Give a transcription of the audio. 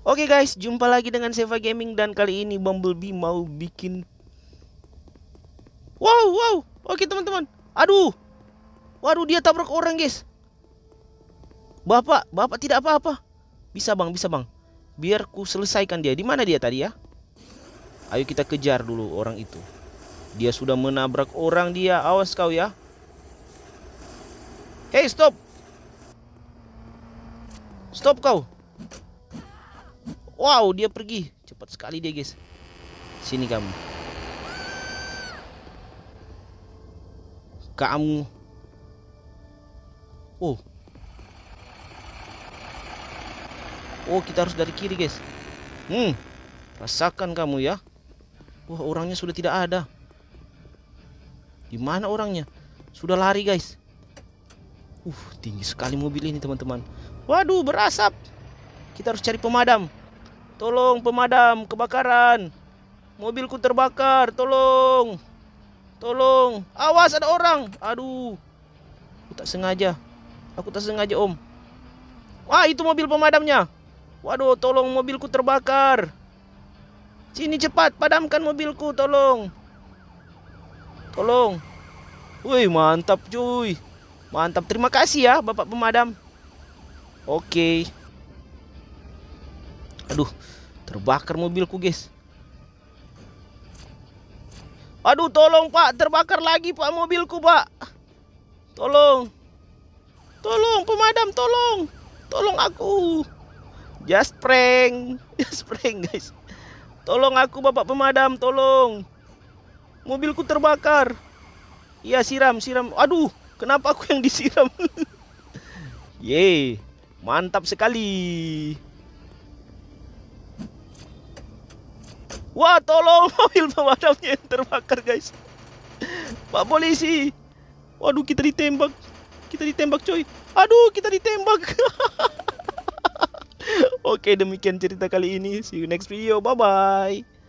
Oke okay guys, jumpa lagi dengan Seva Gaming dan kali ini Bumblebee mau bikin Wow, wow. Oke okay, teman-teman. Aduh. Waduh dia tabrak orang, guys. Bapak, Bapak tidak apa-apa. Bisa, Bang, bisa, Bang. Biar ku selesaikan dia. Di mana dia tadi ya? Ayo kita kejar dulu orang itu. Dia sudah menabrak orang dia. Awas kau ya. Hey stop. Stop kau. Wow, dia pergi. Cepat sekali dia, guys. Sini kamu. Kamu. Oh. Oh, kita harus dari kiri, guys. Hmm. Rasakan kamu ya. Wah, orangnya sudah tidak ada. Di mana orangnya? Sudah lari, guys. Uh, tinggi sekali mobil ini, teman-teman. Waduh, berasap. Kita harus cari pemadam. Tolong pemadam kebakaran. Mobilku terbakar, tolong. Tolong. Awas ada orang. Aduh. Aku tak sengaja. Aku tak sengaja, Om. Wah, itu mobil pemadamnya. Waduh, tolong mobilku terbakar. Sini cepat, padamkan mobilku, tolong. Tolong. Wih, mantap cuy. Mantap, terima kasih ya Bapak Pemadam. Oke. Okay. Aduh, terbakar mobilku, guys. Aduh, tolong, Pak. Terbakar lagi, Pak, mobilku, Pak. Tolong. Tolong, pemadam, tolong. Tolong aku. Just prank. Just prank, guys. Tolong aku, Bapak pemadam, tolong. Mobilku terbakar. Iya, siram, siram. Aduh, kenapa aku yang disiram? Yeay, mantap sekali. Wah tolong mobil pemadamnya yang terbakar guys Pak polisi Waduh kita ditembak Kita ditembak coy Aduh kita ditembak Oke demikian cerita kali ini See you next video bye bye